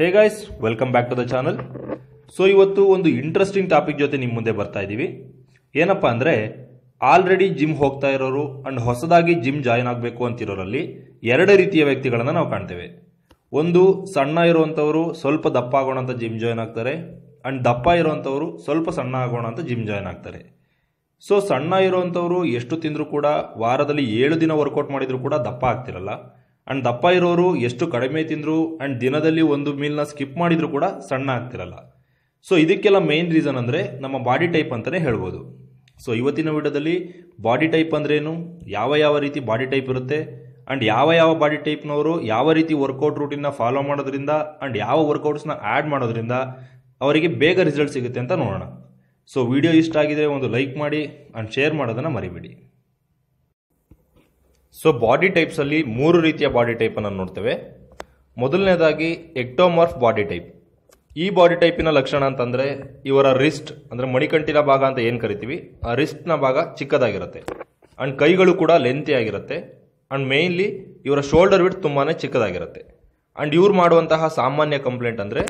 hey guys welcome back to the channel so ಇವತ್ತು ಒಂದು interesting topic ಜೊತೆ ನಿಮ್ಮ ಮುಂದೆ ಬರ್ತಾ ಇದ್ದೀವಿ ಏನಪ್ಪ ಅಂದರೆ ಆಲ್ರೆಡಿ ಜಿಮ್ ಹೋಗ್ತಾ ಇರೋರು ಆ್ಯಂಡ್ ಹೊಸದಾಗಿ ಜಿಮ್ ಜಾಯ್ನ್ ಆಗಬೇಕು ಅಂತಿರೋರಲ್ಲಿ ಎರಡು ರೀತಿಯ ವ್ಯಕ್ತಿಗಳನ್ನು ನಾವು ಕಾಣ್ತೇವೆ ಒಂದು ಸಣ್ಣ ಇರುವಂಥವರು ಸ್ವಲ್ಪ ದಪ್ಪ ಆಗೋಣ ಅಂತ ಜಿಮ್ ಜಾಯ್ನ್ ಆಗ್ತಾರೆ ಆ್ಯಂಡ್ ದಪ್ಪ ಇರೋವಂಥವರು ಸ್ವಲ್ಪ ಸಣ್ಣ ಆಗೋಣ ಅಂತ ಜಿಮ್ ಜಾಯ್ನ್ ಆಗ್ತಾರೆ ಸೊ ಸಣ್ಣ ಇರುವಂಥವರು ಎಷ್ಟು ತಿಂದರೂ ಕೂಡ ವಾರದಲ್ಲಿ ಏಳು ದಿನ ವರ್ಕೌಟ್ ಮಾಡಿದರೂ ಕೂಡ ದಪ್ಪ ಆಗ್ತಿರಲ್ಲ ಆ್ಯಂಡ್ ದಪ್ಪ ಇರೋರು ಎಷ್ಟು ಕಡಿಮೆ ತಿಂದರು ಆ್ಯಂಡ್ ದಿನದಲ್ಲಿ ಒಂದು ಮೀಲ್ನ ಸ್ಕಿಪ್ ಮಾಡಿದರೂ ಕೂಡ ಸಣ್ಣ ಆಗ್ತಿರಲ್ಲ ಸೊ ಇದಕ್ಕೆಲ್ಲ ಮೇನ್ ರೀಸನ್ ಅಂದರೆ ನಮ್ಮ ಬಾಡಿ ಟೈಪ್ ಅಂತಲೇ ಹೇಳ್ಬೋದು ಸೊ ಇವತ್ತಿನ ವಿಡಿಯೋದಲ್ಲಿ ಬಾಡಿ ಟೈಪ್ ಅಂದ್ರೇನು ಯಾವ ಯಾವ ರೀತಿ ಬಾಡಿ ಟೈಪ್ ಇರುತ್ತೆ ಆ್ಯಂಡ್ ಯಾವ ಯಾವ ಬಾಡಿ ಟೈಪ್ನವರು ಯಾವ ರೀತಿ ವರ್ಕೌಟ್ ರೂಟೀನ್ನ ಫಾಲೋ ಮಾಡೋದ್ರಿಂದ ಆ್ಯಂಡ್ ಯಾವ ವರ್ಕೌಟ್ಸ್ನ ಆ್ಯಡ್ ಮಾಡೋದ್ರಿಂದ ಅವರಿಗೆ ಬೇಗ ರಿಸಲ್ಟ್ ಸಿಗುತ್ತೆ ಅಂತ ನೋಡೋಣ ಸೊ ವಿಡಿಯೋ ಇಷ್ಟ ಆಗಿದರೆ ಒಂದು ಲೈಕ್ ಮಾಡಿ ಆ್ಯಂಡ್ ಶೇರ್ ಮಾಡೋದನ್ನು ಮರಿಬೇಡಿ ಸೊ ಬಾಡಿ ಟೈಪ್ಸಲ್ಲಿ ಮೂರು ರೀತಿಯ ಬಾಡಿ ಟೈಪ್ ಅನ್ನು ನೋಡ್ತೇವೆ ಮೊದಲನೇದಾಗಿ ಎಕ್ಟೋಮಾರ್ಫ್ ಬಾಡಿ ಟೈಪ್ ಈ ಬಾಡಿ ಟೈಪಿನ ಲಕ್ಷಣ ಅಂತಂದರೆ ಇವರ ರಿಸ್ಟ್ ಅಂದರೆ ಮಣಿಕಂಠಿನ ಭಾಗ ಅಂತ ಏನು ಕರಿತೀವಿ ಆ ರಿಸ್ಟ್ನ ಭಾಗ ಚಿಕ್ಕದಾಗಿರುತ್ತೆ ಅಂಡ್ ಕೈಗಳು ಕೂಡ ಲೆಂತಿ ಆಗಿರುತ್ತೆ ಅಂಡ್ ಮೇನ್ಲಿ ಇವರ ಶೋಲ್ಡರ್ ವಿಟ್ ತುಂಬಾ ಚಿಕ್ಕದಾಗಿರುತ್ತೆ ಅಂಡ್ ಇವ್ರು ಮಾಡುವಂತಹ ಸಾಮಾನ್ಯ ಕಂಪ್ಲೇಂಟ್ ಅಂದರೆ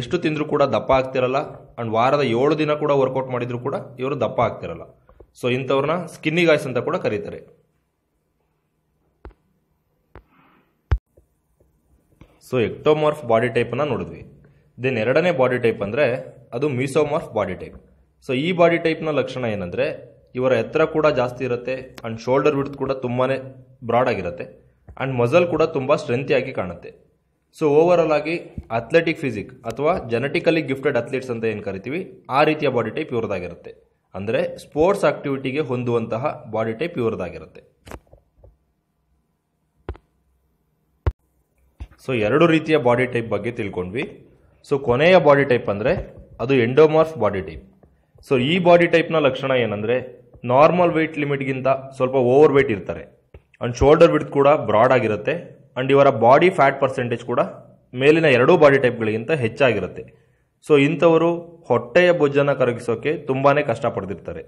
ಎಷ್ಟು ತಿಂದರೂ ಕೂಡ ದಪ್ಪ ಆಗ್ತಿರಲ್ಲ ಅಂಡ್ ವಾರದ ಏಳು ದಿನ ಕೂಡ ವರ್ಕೌಟ್ ಮಾಡಿದ್ರು ಕೂಡ ಇವರು ದಪ್ಪ ಆಗ್ತಿರಲ್ಲ ಸೊ ಇಂಥವ್ರನ್ನ ಸ್ಕಿನ್ನಿಗಾಯ್ಸ್ ಅಂತ ಕೂಡ ಕರೀತಾರೆ ಸೊ ಎಕ್ಟೋಮಾರ್ಫ್ ಬಾಡಿ ಟೈಪನ್ನು ನೋಡಿದ್ವಿ ದೆನ್ ಎರಡನೇ ಬಾಡಿ ಟೈಪ್ ಅಂದರೆ ಅದು ಮೀಸೋಮಾರ್ಫ್ ಬಾಡಿ ಟೈಪ್ ಸೊ ಈ ಬಾಡಿ ಟೈಪ್ನ ಲಕ್ಷಣ ಏನಂದರೆ ಇವರ ಎತ್ತರ ಕೂಡ ಜಾಸ್ತಿ ಇರುತ್ತೆ ಆ್ಯಂಡ್ ಶೋಲ್ಡರ್ ವಿಡ್ತ್ ಕೂಡ ತುಂಬಾ ಬ್ರಾಡ್ ಆಗಿರುತ್ತೆ ಆ್ಯಂಡ್ ಮಸಲ್ ಕೂಡ ತುಂಬ ಸ್ಟ್ರೆಂತಿಯಾಗಿ ಕಾಣುತ್ತೆ ಸೊ ಓವರಾಲ್ ಆಗಿ ಅಥ್ಲೆಟಿಕ್ ಫಿಸಿಕ್ ಅಥವಾ ಜೆನೆಟಿಕಲಿ ಗಿಫ್ಟೆಡ್ ಅಥ್ಲೀಟ್ಸ್ ಅಂತ ಏನು ಕರಿತೀವಿ ಆ ರೀತಿಯ ಬಾಡಿ ಟೈಪ್ ಇವರದಾಗಿರುತ್ತೆ ಅಂದರೆ ಸ್ಪೋರ್ಟ್ಸ್ ಆಕ್ಟಿವಿಟಿಗೆ ಹೊಂದುವಂತಹ ಬಾಡಿ ಟೈಪ್ ಇವರದಾಗಿರುತ್ತೆ ಸೊ ಎರಡು ರೀತಿಯ ಬಾಡಿ ಟೈಪ್ ಬಗ್ಗೆ ತಿಳ್ಕೊಂಡ್ವಿ ಸೊ ಕೊನೆಯ ಬಾಡಿ ಟೈಪ್ ಅಂದರೆ ಅದು ಎಂಡೋಮಾರ್ಫ್ ಬಾಡಿ ಟೈಪ್ ಸೊ ಈ ಬಾಡಿ ಟೈಪ್ನ ಲಕ್ಷಣ ಏನಂದರೆ ನಾರ್ಮಲ್ ವೆಯ್ಟ್ ಲಿಮಿಟ್ಗಿಂತ ಸ್ವಲ್ಪ ಓವರ್ ವೆಯ್ಟ್ ಇರ್ತಾರೆ ಆ್ಯಂಡ್ ಶೋಲ್ಡರ್ ವಿಡ್ತ್ ಕೂಡ ಬ್ರಾಡ್ ಆಗಿರುತ್ತೆ ಆ್ಯಂಡ್ ಇವರ ಬಾಡಿ ಫ್ಯಾಟ್ ಪರ್ಸೆಂಟೇಜ್ ಕೂಡ ಮೇಲಿನ ಎರಡೂ ಬಾಡಿ ಟೈಪ್ಗಳಿಗಿಂತ ಹೆಚ್ಚಾಗಿರುತ್ತೆ ಸೊ ಇಂಥವರು ಹೊಟ್ಟೆಯ ಬೊಜ್ಜನ್ನು ಕರಗಿಸೋಕ್ಕೆ ತುಂಬಾ ಕಷ್ಟಪಡ್ತಿರ್ತಾರೆ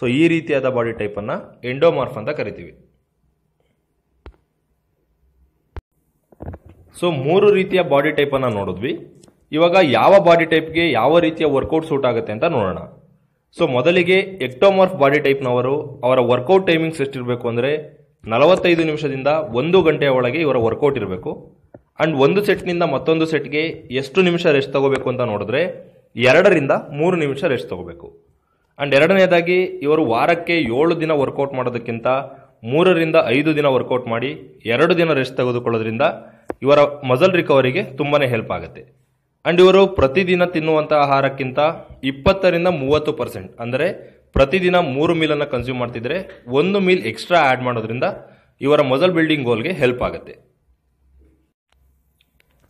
ಸೊ ಈ ರೀತಿಯಾದ ಬಾಡಿ ಟೈಪನ್ನು ಎಂಡೋಮಾರ್ಫ್ ಅಂತ ಕರಿತೀವಿ ಸೊ ಮೂರು ರೀತಿಯ ಬಾಡಿ ಟೈಪನ್ನು ನೋಡಿದ್ವಿ ಇವಾಗ ಯಾವ ಬಾಡಿ ಟೈಪ್ಗೆ ಯಾವ ರೀತಿಯ ವರ್ಕೌಟ್ ಸೂಟ್ ಆಗುತ್ತೆ ಅಂತ ನೋಡೋಣ ಸೊ ಮೊದಲಿಗೆ ಎಕ್ಟೋಮಾರ್ಫ್ ಬಾಡಿ ಟೈಪ್ನವರು ಅವರ ವರ್ಕೌಟ್ ಟೈಮಿಂಗ್ಸ್ ಎಷ್ಟಿರಬೇಕು ಅಂದರೆ ನಲವತ್ತೈದು ನಿಮಿಷದಿಂದ ಒಂದು ಗಂಟೆಯ ಒಳಗೆ ಇವರ ವರ್ಕೌಟ್ ಇರಬೇಕು ಆ್ಯಂಡ್ ಒಂದು ಸೆಟ್ನಿಂದ ಮತ್ತೊಂದು ಸೆಟ್ಗೆ ಎಷ್ಟು ನಿಮಿಷ ರೆಸ್ಟ್ ತಗೋಬೇಕು ಅಂತ ನೋಡಿದ್ರೆ ಎರಡರಿಂದ ಮೂರು ನಿಮಿಷ ರೆಸ್ಟ್ ತಗೋಬೇಕು ಆ್ಯಂಡ್ ಎರಡನೇದಾಗಿ ಇವರು ವಾರಕ್ಕೆ ಏಳು ದಿನ ವರ್ಕೌಟ್ ಮಾಡೋದಕ್ಕಿಂತ ಮೂರರಿಂದ ಐದು ದಿನ ವರ್ಕೌಟ್ ಮಾಡಿ ಎರಡು ದಿನ ರೆಸ್ಟ್ ತೆಗೆದುಕೊಳ್ಳೋದ್ರಿಂದ ಇವರ ಮಜಲ್ ರಿಕವರಿಗೆ ತುಂಬಾ ಹೆಲ್ಪ್ ಆಗುತ್ತೆ ಅಂಡ್ ಇವರು ಪ್ರತಿದಿನ ತಿನ್ನುವಂತಹ ಆಹಾರಕ್ಕಿಂತ ಇಪ್ಪತ್ತರಿಂದ ಮೂವತ್ತು ಪರ್ಸೆಂಟ್ ಅಂದರೆ ಪ್ರತಿದಿನ ಮೂರು ಮೀಲನ್ನು ಕನ್ಸ್ಯೂಮ್ ಮಾಡ್ತಿದ್ರೆ ಒಂದು ಮೀಲ್ ಎಕ್ಸ್ಟ್ರಾ ಆ್ಯಡ್ ಮಾಡೋದ್ರಿಂದ ಇವರ ಮಸಲ್ ಬಿಲ್ಡಿಂಗ್ ಗೋಲ್ಗೆ ಹೆಲ್ಪ್ ಆಗುತ್ತೆ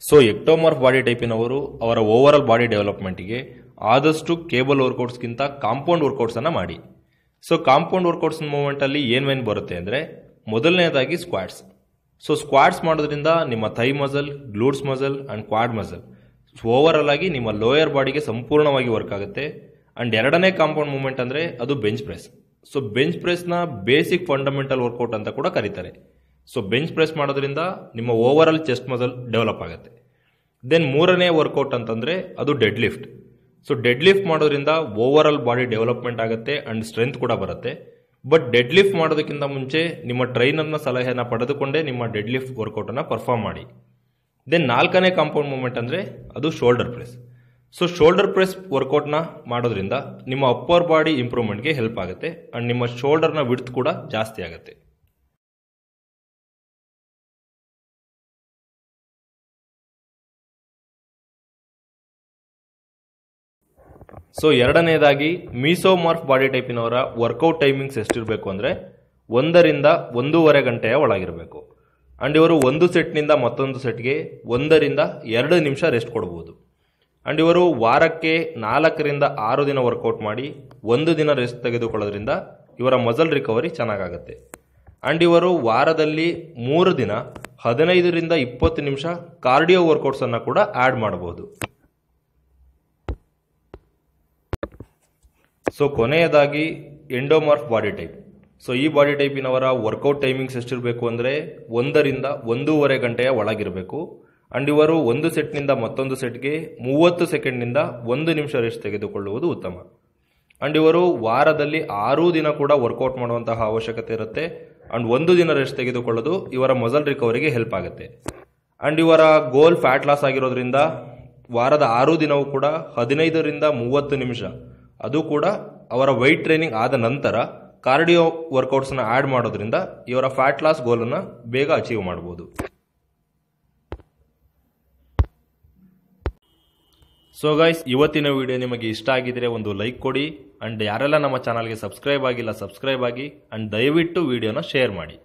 ಸೊ ಎಕ್ಟೋಮಾರ್ಫ್ ಬಾಡಿ ಟೈಪಿನವರು ಅವರ ಓವರ್ ಆಲ್ ಬಾಡಿ ಡೆವಲಪ್ಮೆಂಟ್ಗೆ ಆದಷ್ಟು ಕೇಬಲ್ ವರ್ಕೌಟ್ಸ್ಗಿಂತ ಕಾಂಪೌಂಡ್ ವರ್ಕೌಟ್ಸನ್ನು ಮಾಡಿ ಸೊ ಕಾಂಪೌಂಡ್ ವರ್ಕೌಟ್ಸ್ ಮೂವ್ಮೆಂಟಲ್ಲಿ ಏನೇನು ಬರುತ್ತೆ ಅಂದರೆ ಮೊದಲನೇದಾಗಿ ಸ್ಕ್ವಾಡ್ಸ್ ಸೊ ಸ್ಕ್ವಾಡ್ಸ್ ಮಾಡೋದ್ರಿಂದ ನಿಮ್ಮ thigh muscle glutes muscle and quad muscle overall ಆಗಿ ನಿಮ್ಮ ಲೋಯರ್ ಬಾಡಿಗೆ ಸಂಪೂರ್ಣವಾಗಿ ವರ್ಕ್ ಆಗುತ್ತೆ ಆ್ಯಂಡ್ ಎರಡನೇ ಕಾಂಪೌಂಡ್ ಮೂಮೆಂಟ್ ಅಂದರೆ ಅದು ಬೆಂಚ್ ಪ್ರೆಸ್ ಸೊ ಬೆಂಚ್ ಪ್ರೆಸ್ನ ಬೇಸಿಕ್ ಫಂಡಮೆಂಟಲ್ ವರ್ಕೌಟ್ ಅಂತ ಕೂಡ ಕರೀತಾರೆ ಸೊ ಬೆಂಚ್ ಪ್ರೆಸ್ ಮಾಡೋದ್ರಿಂದ ನಿಮ್ಮ overall chest muscle develop ಆಗುತ್ತೆ ದೆನ್ ಮೂರನೇ ವರ್ಕೌಟ್ ಅಂತಂದರೆ ಅದು deadlift so deadlift ಮಾಡೋದ್ರಿಂದ ಓವರ್ ಆಲ್ ಬಾಡಿ ಡೆವಲಪ್ಮೆಂಟ್ ಆಗುತ್ತೆ ಆ್ಯಂಡ್ ಸ್ಟ್ರೆಂತ್ ಕೂಡ ಬರುತ್ತೆ ಬಟ್ ಡೆಡ್ ಲಿಫ್ಟ್ ಮಾಡೋದಕ್ಕಿಂತ ಮುಂಚೆ ನಿಮ್ಮ ಟ್ರೈನರ್ನ ಸಲಹೆಯನ್ನು ಪಡೆದುಕೊಂಡೇ ನಿಮ್ಮ ಡೆಡ್ ಲಿಫ್ಟ್ ವರ್ಕೌಟನ್ನು ಪರ್ಫಾರ್ಮ್ ಮಾಡಿ ದೆನ್ ನಾಲ್ಕನೇ ಕಾಂಪೌಂಡ್ ಮೂಮೆಂಟ್ ಅಂದರೆ ಅದು shoulder press so shoulder press ವರ್ಕೌಟ್ನ ಮಾಡೋದ್ರಿಂದ ನಿಮ್ಮ ಅಪ್ಪರ್ ಬಾಡಿ ಇಂಪ್ರೂವ್ಮೆಂಟ್ಗೆ ಹೆಲ್ಪ್ ಆಗುತ್ತೆ ಆ್ಯಂಡ್ ನಿಮ್ಮ ಶೋಲ್ಡರ್ನ ವಿಡ್ತ್ ಕೂಡ ಜಾಸ್ತಿ ಆಗುತ್ತೆ ಸೊ ಎರಡನೇದಾಗಿ ಮೀಸೋಮಾರ್ಫ್ ಬಾಡಿ ಟೈಪಿನವರ ವರ್ಕೌಟ್ ಟೈಮಿಂಗ್ಸ್ ಎಷ್ಟಿರಬೇಕು ಅಂದರೆ ಒಂದರಿಂದ ಒಂದೂವರೆ ಗಂಟೆಯ ಒಳಗಿರಬೇಕು ಆ್ಯಂಡ್ ಇವರು ಒಂದು ಸೆಟ್ನಿಂದ ಮತ್ತೊಂದು ಸೆಟ್ಗೆ ಒಂದರಿಂದ ಎರಡು ನಿಮಿಷ ರೆಸ್ಟ್ ಕೊಡ್ಬೋದು ಆ್ಯಂಡ್ ಇವರು ವಾರಕ್ಕೆ ನಾಲ್ಕರಿಂದ ಆರು ದಿನ ವರ್ಕೌಟ್ ಮಾಡಿ ಒಂದು ದಿನ ರೆಸ್ಟ್ ತೆಗೆದುಕೊಳ್ಳೋದ್ರಿಂದ ಇವರ ಮಜಲ್ ರಿಕವರಿ ಚೆನ್ನಾಗುತ್ತೆ ಆ್ಯಂಡ್ ಇವರು ವಾರದಲ್ಲಿ ಮೂರು ದಿನ ಹದಿನೈದರಿಂದ ಇಪ್ಪತ್ತು ನಿಮಿಷ ಕಾರ್ಡಿಯೋ ವರ್ಕೌಟ್ಸನ್ನು ಕೂಡ ಆ್ಯಡ್ ಮಾಡ್ಬೋದು ಸೊ ಕೊನೆಯದಾಗಿ ಎಂಡೋಮಾರ್ಫ್ ಬಾಡಿ ಟೈಪ್ ಸೊ ಈ ಬಾಡಿ ಟೈಪಿನವರ ವರ್ಕೌಟ್ ಟೈಮಿಂಗ್ಸ್ ಎಷ್ಟಿರಬೇಕು ಅಂದರೆ ಒಂದರಿಂದ ಒಂದೂವರೆ ಗಂಟೆಯ ಒಳಗಿರಬೇಕು ಅಂಡ್ ಇವರು ಒಂದು ಸೆಟ್ನಿಂದ ಮತ್ತೊಂದು ಸೆಟ್ಗೆ ಮೂವತ್ತು ಸೆಕೆಂಡ್ನಿಂದ ಒಂದು ನಿಮಿಷ ರೆಸ್ಟ್ ತೆಗೆದುಕೊಳ್ಳುವುದು ಉತ್ತಮ ಅಂಡ್ ಇವರು ವಾರದಲ್ಲಿ ಆರು ದಿನ ಕೂಡ ವರ್ಕೌಟ್ ಮಾಡುವಂತಹ ಅವಶ್ಯಕತೆ ಇರುತ್ತೆ ಅಂಡ್ ಒಂದು ದಿನ ರೆಸ್ಟ್ ತೆಗೆದುಕೊಳ್ಳೋದು ಇವರ ಮಸಲ್ ರಿಕವರಿಗೆ ಹೆಲ್ಪ್ ಆಗುತ್ತೆ ಅಂಡ್ ಇವರ ಗೋಲ್ ಫ್ಯಾಟ್ ಲಾಸ್ ಆಗಿರೋದ್ರಿಂದ ವಾರದ ಆರು ದಿನವೂ ಕೂಡ ಹದಿನೈದರಿಂದ ಮೂವತ್ತು ನಿಮಿಷ ಅದು ಕೂಡ ಅವರ ವೈಟ್ ಟ್ರೈನಿಂಗ್ ಆದ ನಂತರ ಕಾರ್ಡಿಯೋ ವರ್ಕೌಟ್ಸ್ನ ಆ್ಯಡ್ ಮಾಡೋದ್ರಿಂದ ಇವರ ಫ್ಯಾಟ್ ಲಾಸ್ ಗೋಲನ್ನು ಬೇಗ ಅಚೀವ್ ಮಾಡ್ಬೋದು ಸೊ ಗೈಸ್ ಇವತ್ತಿನ ವಿಡಿಯೋ ನಿಮಗೆ ಇಷ್ಟ ಆಗಿದ್ರೆ ಒಂದು ಲೈಕ್ ಕೊಡಿ ಆ್ಯಂಡ್ ಯಾರೆಲ್ಲ ನಮ್ಮ ಚಾನಲ್ಗೆ ಸಬ್ಸ್ಕ್ರೈಬ್ ಆಗಿಲ್ಲ ಸಬ್ಸ್ಕ್ರೈಬ್ ಆಗಿ ಆ್ಯಂಡ್ ದಯವಿಟ್ಟು ವಿಡಿಯೋನ ಶೇರ್ ಮಾಡಿ